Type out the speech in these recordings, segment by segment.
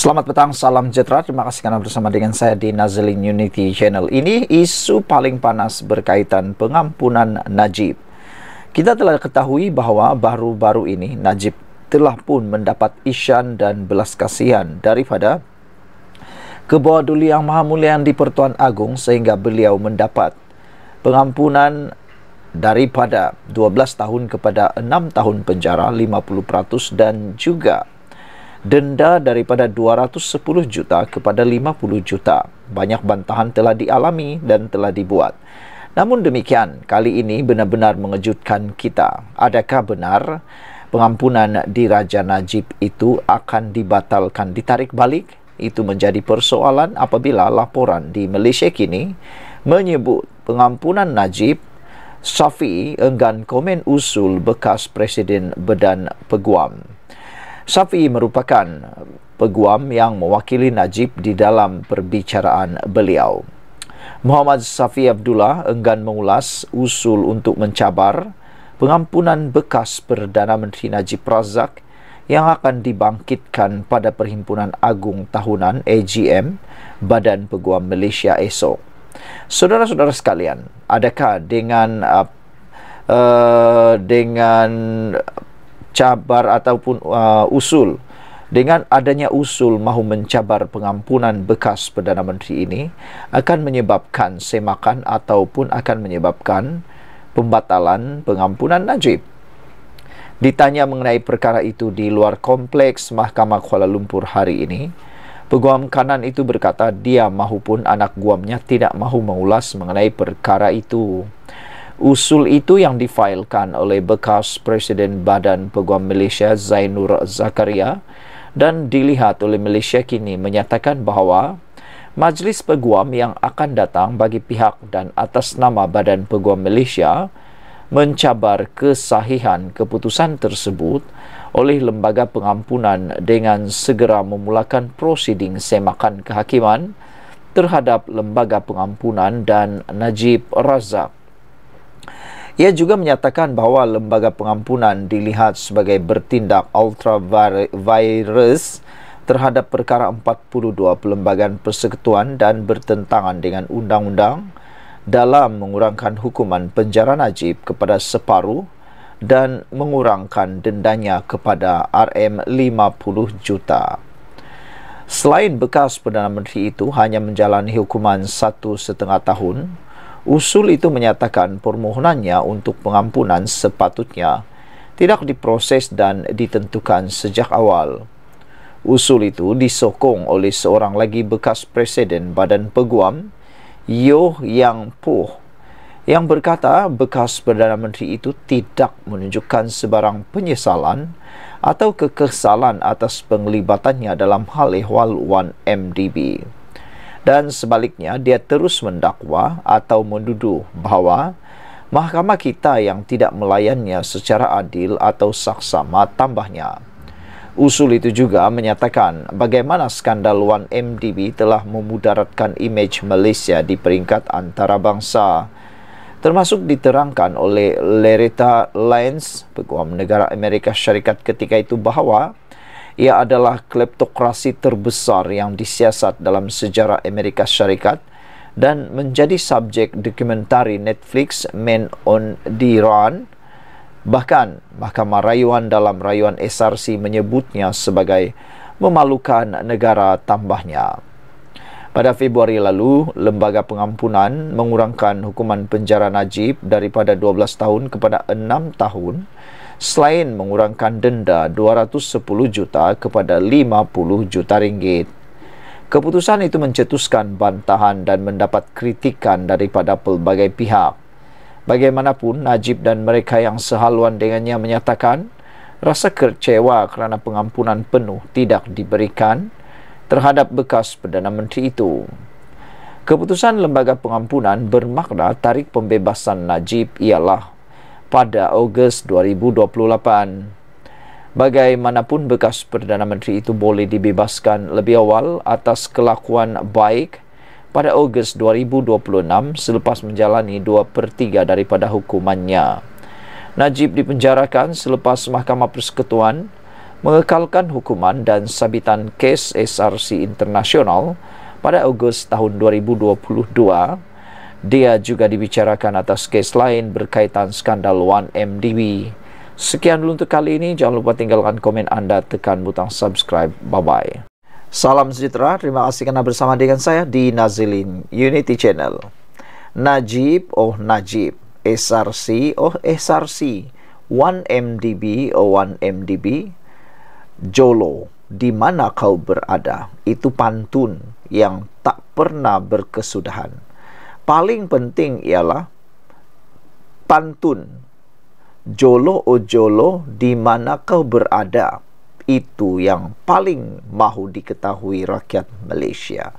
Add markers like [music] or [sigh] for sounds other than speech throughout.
Selamat petang, salam sejahtera. Terima kasih karena bersama dengan saya di Nazling Unity Channel ini. Isu paling panas berkaitan pengampunan Najib. Kita telah ketahui bahawa baru-baru ini Najib telah pun mendapat isyan dan belas kasihan daripada kebawah duli yang maha mulia di Pertuan Agung sehingga beliau mendapat pengampunan daripada 12 tahun kepada 6 tahun penjara 50% dan juga denda daripada 210 juta kepada 50 juta. Banyak bantahan telah dialami dan telah dibuat. Namun demikian, kali ini benar-benar mengejutkan kita. Adakah benar pengampunan di Raja Najib itu akan dibatalkan, ditarik balik? Itu menjadi persoalan apabila laporan di Malaysia kini menyebut pengampunan Najib Safi enggan komen usul bekas Presiden Bedan Peguam. Safi merupakan peguam yang mewakili Najib di dalam perbicaraan beliau. Muhammad Safi Abdullah enggan mengulas usul untuk mencabar pengampunan bekas Perdana Menteri Najib Razak yang akan dibangkitkan pada Perhimpunan Agung Tahunan AGM Badan Peguam Malaysia esok. Saudara-saudara sekalian, adakah dengan uh, uh, dengan cabar ataupun uh, usul dengan adanya usul mahu mencabar pengampunan bekas Perdana Menteri ini akan menyebabkan semakan ataupun akan menyebabkan pembatalan pengampunan Najib. Ditanya mengenai perkara itu di luar kompleks Mahkamah Kuala Lumpur hari ini, peguam kanan itu berkata dia mahupun anak guamnya tidak mahu mengulas mengenai perkara itu. Usul itu yang difailkan oleh bekas Presiden Badan Peguam Malaysia Zainur Zakaria dan dilihat oleh Malaysia kini menyatakan bahawa Majlis Peguam yang akan datang bagi pihak dan atas nama Badan Peguam Malaysia mencabar kesahihan keputusan tersebut oleh lembaga pengampunan dengan segera memulakan prosiding semakan kehakiman terhadap lembaga pengampunan dan Najib Razak ia juga menyatakan bahawa lembaga pengampunan dilihat sebagai bertindak ultra-virus terhadap perkara 42 pelembagaan persekutuan dan bertentangan dengan undang-undang dalam mengurangkan hukuman penjara Najib kepada separuh dan mengurangkan dendanya kepada RM50 juta. Selain bekas Perdana Menteri itu hanya menjalani hukuman satu setengah tahun, Usul itu menyatakan permohonannya untuk pengampunan sepatutnya tidak diproses dan ditentukan sejak awal. Usul itu disokong oleh seorang lagi bekas presiden Badan Peguam, Yo Yang Poh, yang berkata bekas Perdana Menteri itu tidak menunjukkan sebarang penyesalan atau kekesalan atas penglibatannya dalam hal ehwal 1MDB dan sebaliknya dia terus mendakwa atau menduduh bahawa mahkamah kita yang tidak melayannya secara adil atau saksama tambahnya. Usul itu juga menyatakan bagaimana skandal 1MDB telah memudaratkan imej Malaysia di peringkat antarabangsa. Termasuk diterangkan oleh Loretta Lyons, peguam negara Amerika Syarikat ketika itu bahawa ia adalah kleptokrasi terbesar yang disiasat dalam sejarah Amerika Syarikat dan menjadi subjek dokumentari Netflix Men on the Run. Bahkan, Mahkamah Rayuan dalam Rayuan SRC menyebutnya sebagai memalukan negara tambahnya. Pada Februari lalu, Lembaga Pengampunan mengurangkan hukuman penjara Najib daripada 12 tahun kepada 6 tahun selain mengurangkan denda 210 juta kepada 50 juta ringgit. Keputusan itu mencetuskan bantahan dan mendapat kritikan daripada pelbagai pihak. Bagaimanapun, Najib dan mereka yang sehaluan dengannya menyatakan rasa kecewa kerana pengampunan penuh tidak diberikan terhadap bekas Perdana Menteri itu. Keputusan lembaga pengampunan bermakna tarik pembebasan Najib ialah pada Ogos 2028. Bagaimanapun bekas Perdana Menteri itu boleh dibebaskan lebih awal atas kelakuan baik pada Ogos 2026 selepas menjalani 2 per 3 daripada hukumannya. Najib dipenjarakan selepas Mahkamah Persekutuan mengekalkan hukuman dan sabitan kes SRC Internasional pada Ogos tahun 2022 dia juga dibicarakan atas kes lain berkaitan skandal 1MDB. Sekian dulu untuk kali ini. Jangan lupa tinggalkan komen anda, tekan butang subscribe. Bye-bye. Salam sejahtera. Terima kasih kerana bersama dengan saya di Nazilin Unity Channel. Najib, oh Najib. SRC, oh SRC. 1MDB, oh 1MDB. Jolo, di mana kau berada? Itu pantun yang tak pernah berkesudahan paling penting ialah pantun jolo o jolo di mana kau berada itu yang paling mahu diketahui rakyat Malaysia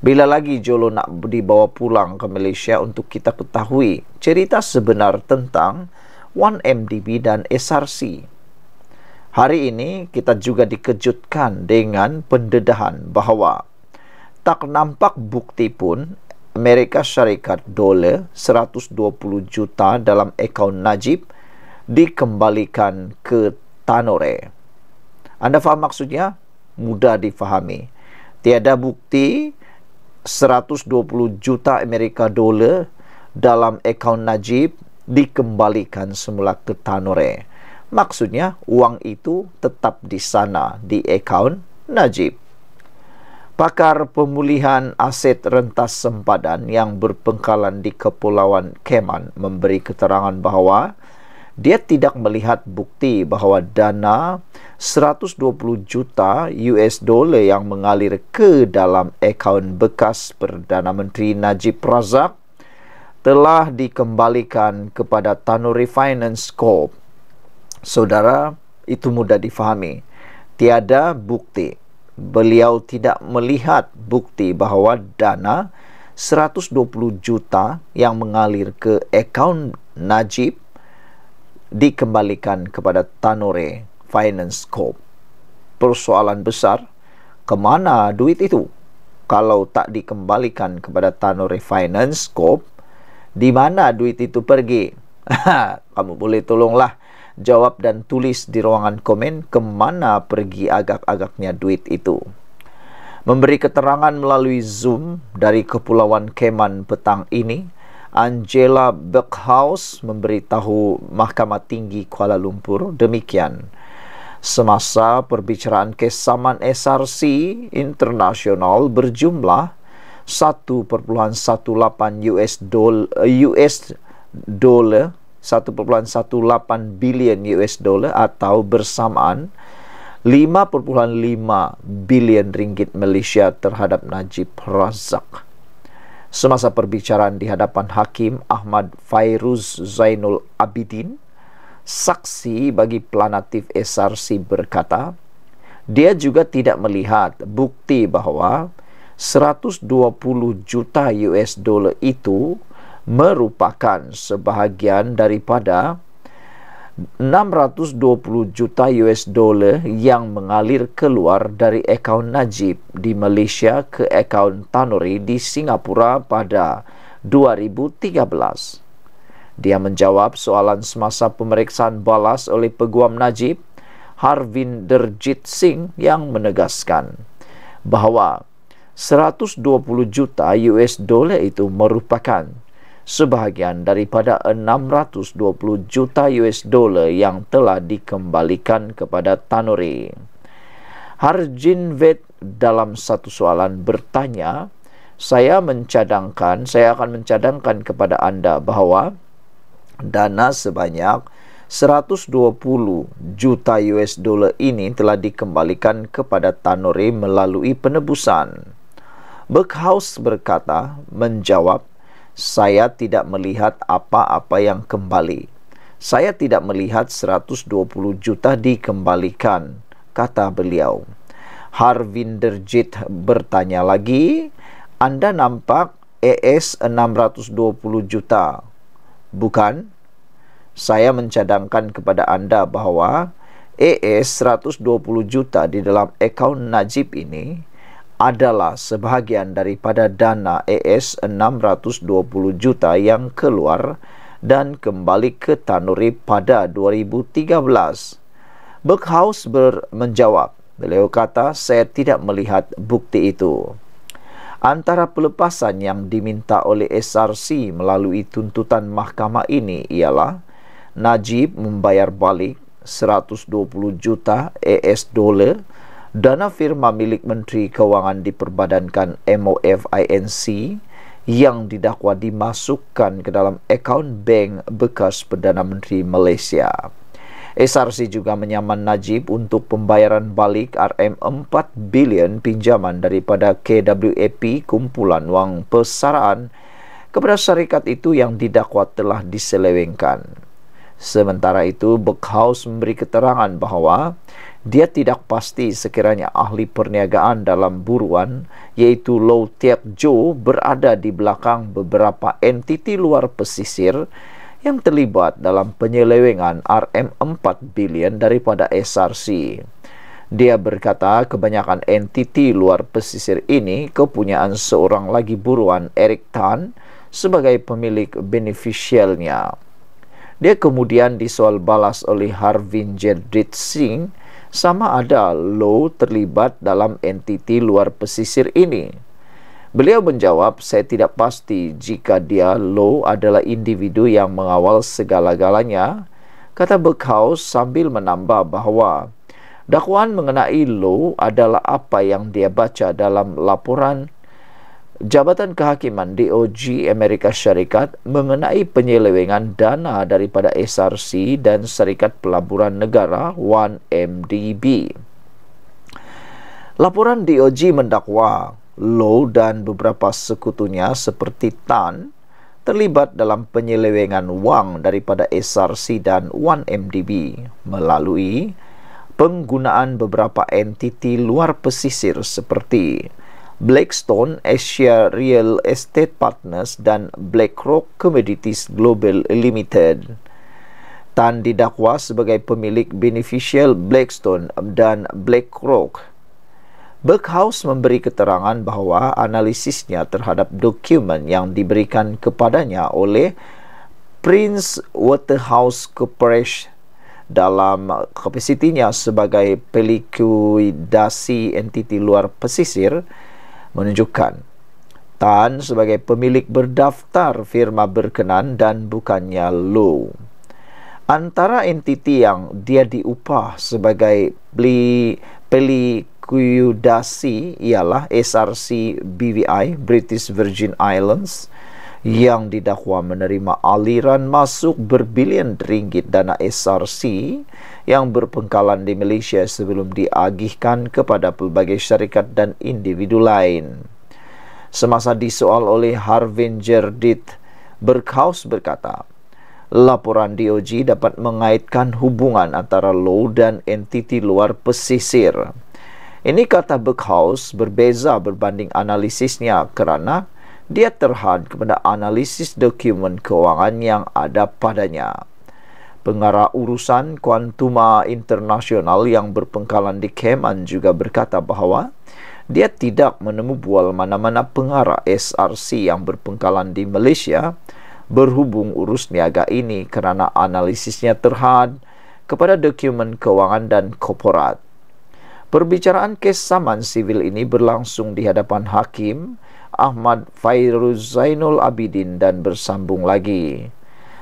bila lagi jolo nak dibawa pulang ke Malaysia untuk kita ketahui cerita sebenar tentang 1MDB dan SRC hari ini kita juga dikejutkan dengan pendedahan bahawa tak nampak bukti pun Amerika Syarikat dolar 120 juta dalam akaun Najib dikembalikan ke Tanore. Anda faham maksudnya? Mudah difahami. Tiada bukti 120 juta Amerika dolar dalam akaun Najib dikembalikan semula ke Tanore. Maksudnya, uang itu tetap di sana, di akaun Najib pakar pemulihan aset rentas sempadan yang berpengkalan di Kepulauan Cayman memberi keterangan bahawa dia tidak melihat bukti bahawa dana 120 juta US dollar yang mengalir ke dalam akaun bekas Perdana Menteri Najib Razak telah dikembalikan kepada Tanur Finance Corp. Saudara, itu mudah difahami. Tiada bukti beliau tidak melihat bukti bahawa dana 120 juta yang mengalir ke akaun Najib dikembalikan kepada Tanore Finance Corp. Persoalan besar, ke mana duit itu? Kalau tak dikembalikan kepada Tanore Finance Corp, di mana duit itu pergi? [laughs] Kamu boleh tolonglah jawab dan tulis di ruangan komen kemana pergi agak-agaknya duit itu. Memberi keterangan melalui Zoom dari Kepulauan Cayman petang ini, Angela Beckhaus memberitahu Mahkamah Tinggi Kuala Lumpur demikian. Semasa perbicaraan kes saman SRC internasional berjumlah 1.18 US dollar US dolar 1.18 bilion US dolar atau bersamaan 5.5 bilion ringgit Malaysia terhadap Najib Razak. Semasa perbicaraan di hadapan hakim Ahmad Fairuz Zainul Abidin, saksi bagi Planatif SRC berkata, dia juga tidak melihat bukti bahawa 120 juta US dolar itu merupakan sebahagian daripada 620 juta US dollar yang mengalir keluar dari akaun Najib di Malaysia ke akaun Tanuri di Singapura pada 2013. Dia menjawab soalan semasa pemeriksaan balas oleh peguam Najib, Harvinderjit Singh yang menegaskan bahawa 120 juta US dollar itu merupakan sebahagian daripada 620 juta US dollar yang telah dikembalikan kepada Tanuri. Harjin Ved dalam satu soalan bertanya, saya mencadangkan, saya akan mencadangkan kepada anda bahawa dana sebanyak 120 juta US dollar ini telah dikembalikan kepada Tanuri melalui penebusan. Buckhouse berkata menjawab saya tidak melihat apa-apa yang kembali. Saya tidak melihat 120 juta dikembalikan, kata beliau. Harvinder Jit bertanya lagi, Anda nampak ES 620 juta, bukan? Saya mencadangkan kepada Anda bahwa ES 120 juta di dalam akaun Najib ini adalah sebahagian daripada dana AS 620 juta yang keluar dan kembali ke Tanuri pada 2013. Buckhouse bermenjawab beliau kata saya tidak melihat bukti itu. Antara pelepasan yang diminta oleh SRC melalui tuntutan mahkamah ini ialah Najib membayar balik 120 juta AS dolar dana firma milik Menteri Kewangan diperbadankan MOF INC yang didakwa dimasukkan ke dalam akaun bank bekas Perdana Menteri Malaysia. SRC juga menyaman Najib untuk pembayaran balik RM4 bilion pinjaman daripada KWAP kumpulan wang pesaraan kepada syarikat itu yang didakwa telah diselewengkan. Sementara itu, Buckhouse memberi keterangan bahawa dia tidak pasti sekiranya ahli perniagaan dalam buruan yaitu Low Tiak Jo berada di belakang beberapa entiti luar pesisir yang terlibat dalam penyelewengan RM4 bilion daripada SRC. Dia berkata kebanyakan entiti luar pesisir ini kepunyaan seorang lagi buruan Eric Tan sebagai pemilik beneficialnya. Dia kemudian disoal balas oleh Harvin Jadrit Singh sama ada Low terlibat dalam entiti luar pesisir ini. Beliau menjawab, saya tidak pasti jika dia Low adalah individu yang mengawal segala-galanya. Kata Berkhaus sambil menambah bahawa dakwaan mengenai Low adalah apa yang dia baca dalam laporan Jabatan Kehakiman DOJ Amerika Syarikat mengenai penyelewengan dana daripada SRC dan Syarikat Pelaburan Negara 1MDB. Laporan DOJ mendakwa Low dan beberapa sekutunya seperti Tan terlibat dalam penyelewengan wang daripada SRC dan 1MDB melalui penggunaan beberapa entiti luar pesisir seperti Blackstone Asia Real Estate Partners dan BlackRock Commodities Global Limited. Tan didakwa sebagai pemilik beneficial Blackstone dan BlackRock. Berkhouse memberi keterangan bahawa analisisnya terhadap dokumen yang diberikan kepadanya oleh Prince Waterhouse Coopers dalam kapasitinya sebagai pelikuidasi entiti luar pesisir, menunjukkan Tan sebagai pemilik berdaftar firma berkenan dan bukannya Lu. Antara entiti yang dia diupah sebagai beli peli kuyudasi ialah SRC BVI British Virgin Islands yang didakwa menerima aliran masuk berbilion ringgit dana SRC yang berpengkalan di Malaysia sebelum diagihkan kepada pelbagai syarikat dan individu lain. Semasa disoal oleh Harvin Jerdit, Berkhaus berkata, laporan DOJ dapat mengaitkan hubungan antara Low dan entiti luar pesisir. Ini kata Berkhaus berbeza berbanding analisisnya kerana dia terhad kepada analisis dokumen keuangan yang ada padanya. Pengarah urusan Kuantuma Internasional yang berpengkalan di Kemen juga berkata bahawa dia tidak menemu bual mana-mana pengarah SRC yang berpengkalan di Malaysia berhubung urus niaga ini kerana analisisnya terhad kepada dokumen keuangan dan korporat. Perbicaraan kes saman sivil ini berlangsung di hadapan hakim Ahmad Fairuz Zainul Abidin dan bersambung lagi.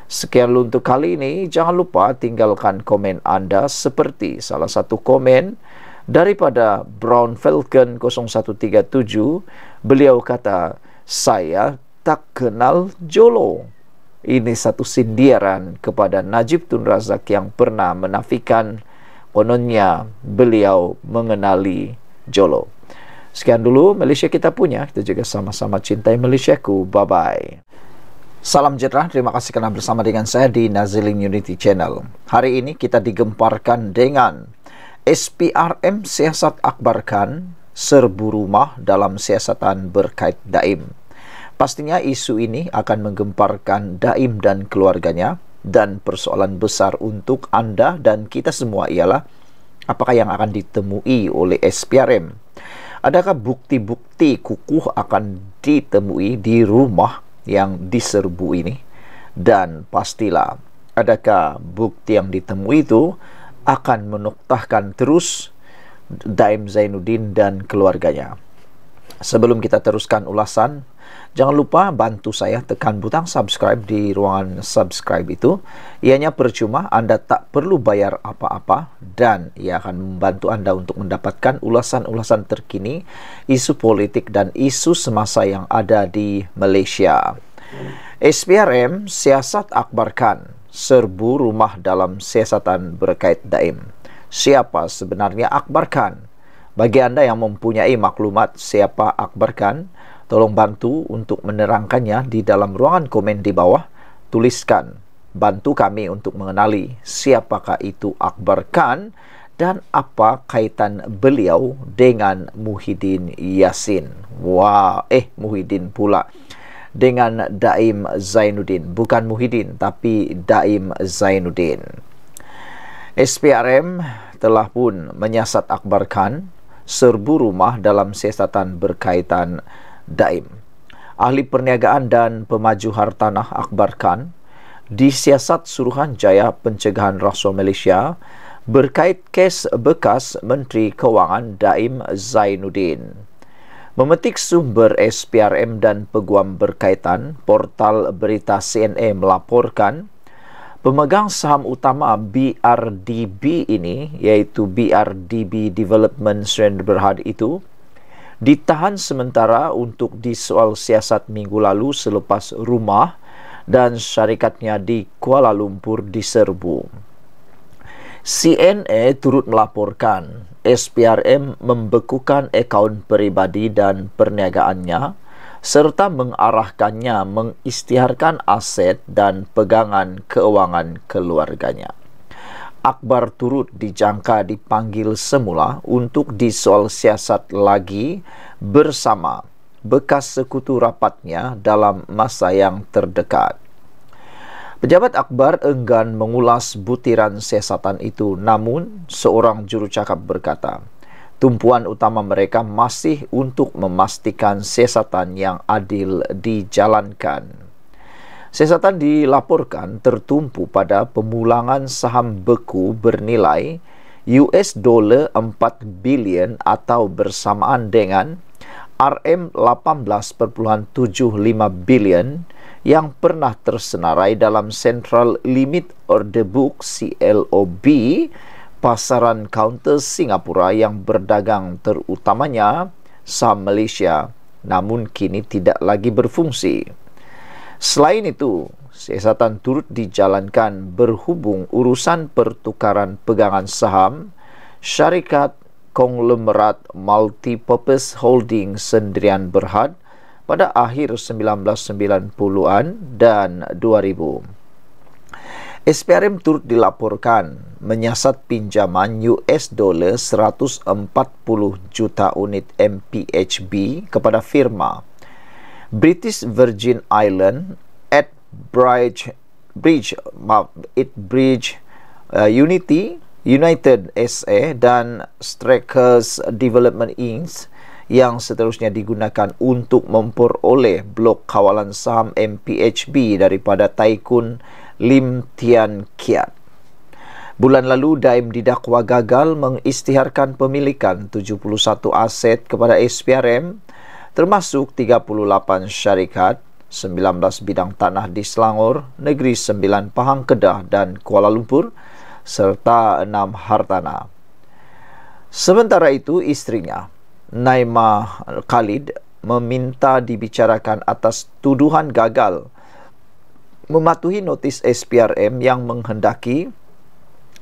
Sekian dulu untuk kali ini. Jangan lupa tinggalkan komen anda seperti salah satu komen daripada Brown Falcon 0137. Beliau kata, saya tak kenal Jolo. Ini satu sindiran kepada Najib Tun Razak yang pernah menafikan kononnya beliau mengenali Jolo. Sekian dulu, Malaysia kita punya. Kita juga sama-sama cintai Malaysia ku. Bye-bye. Salam sejahtera, terima kasih kerana bersama dengan saya di Nazilin Unity Channel. Hari ini kita digemparkan dengan SPRM Siasat Akbar Khan serbu rumah dalam siasatan berkait daim. Pastinya isu ini akan menggemparkan daim dan keluarganya dan persoalan besar untuk anda dan kita semua ialah apakah yang akan ditemui oleh SPRM? Adakah bukti-bukti kukuh akan ditemui di rumah yang diserbu ini dan pastilah adakah bukti yang ditemui itu akan menuktahkan terus Daim Zainuddin dan keluarganya. Sebelum kita teruskan ulasan, Jangan lupa bantu saya tekan butang subscribe di ruangan subscribe itu. Ianya percuma, anda tak perlu bayar apa-apa dan ia akan membantu anda untuk mendapatkan ulasan-ulasan terkini isu politik dan isu semasa yang ada di Malaysia. SPRM siasat akbarkan serbu rumah dalam siasatan berkait daim. Siapa sebenarnya akbarkan? Bagi anda yang mempunyai maklumat siapa akbarkan, tolong bantu untuk menerangkannya di dalam ruangan komen di bawah. Tuliskan, bantu kami untuk mengenali siapakah itu Akbar Khan dan apa kaitan beliau dengan Muhyiddin Yassin. Wah, eh Muhyiddin pula dengan Daim Zainuddin. Bukan Muhyiddin tapi Daim Zainuddin. SPRM telah pun menyiasat Akbar Khan serbu rumah dalam siasatan berkaitan dengan daim. Ahli Perniagaan dan Pemaju Hartanah Akbar Khan di Siasat suruhan jaya Pencegahan Rasuah Malaysia berkait kes bekas Menteri Kewangan Daim Zainuddin. Memetik sumber SPRM dan peguam berkaitan, portal berita CNA melaporkan pemegang saham utama BRDB ini iaitu BRDB Development Sdn Berhad itu ditahan sementara untuk disoal siasat minggu lalu selepas rumah dan syarikatnya di Kuala Lumpur diserbu. CNA turut melaporkan SPRM membekukan akaun peribadi dan perniagaannya serta mengarahkannya mengisytiharkan aset dan pegangan keuangan keluarganya. Akbar turut dijangka dipanggil semula untuk disoal siasat lagi bersama bekas sekutu rapatnya dalam masa yang terdekat. Pejabat Akbar enggan mengulas butiran siasatan itu namun seorang jurucakap berkata, tumpuan utama mereka masih untuk memastikan siasatan yang adil dijalankan. Sesatan dilaporkan tertumpu pada pemulangan saham beku bernilai US dollar 4 billion atau bersamaan dengan RM18.75 billion yang pernah tersenarai dalam Central Limit Order Book CLOB pasaran kaunter Singapura yang berdagang terutamanya saham Malaysia namun kini tidak lagi berfungsi. Selain itu, siasatan turut dijalankan berhubung urusan pertukaran pegangan saham syarikat konglomerat multipurpose holding sendirian berhad pada akhir 1990-an dan 2000. SPRM turut dilaporkan menyasat pinjaman US dollar 140 juta unit MPHB kepada firma British Virgin Island at Bridge Bridge it Bridge uh, Unity United SA dan Strikers Development Inc yang seterusnya digunakan untuk memperoleh blok kawalan saham MPHB daripada Taikun Lim Tian Kiat. Bulan lalu, Daim didakwa gagal mengistiharkan pemilikan 71 aset kepada SPRM termasuk 38 syarikat, 19 bidang tanah di Selangor, Negeri Sembilan Pahang Kedah dan Kuala Lumpur serta 6 hartanah. Sementara itu, istrinya, Naima Khalid, meminta dibicarakan atas tuduhan gagal mematuhi notis SPRM yang menghendaki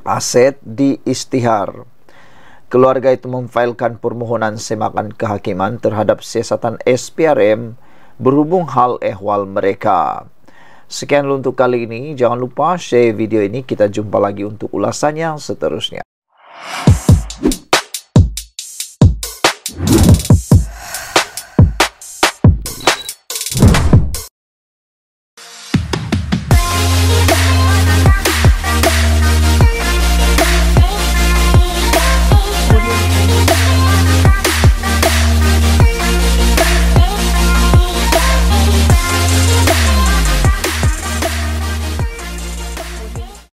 aset di istihar keluarga itu memfailkan permohonan semakan kehakiman terhadap siasatan SPRM berhubung hal ehwal mereka. Sekian untuk kali ini, jangan lupa share video ini, kita jumpa lagi untuk ulasannya seterusnya.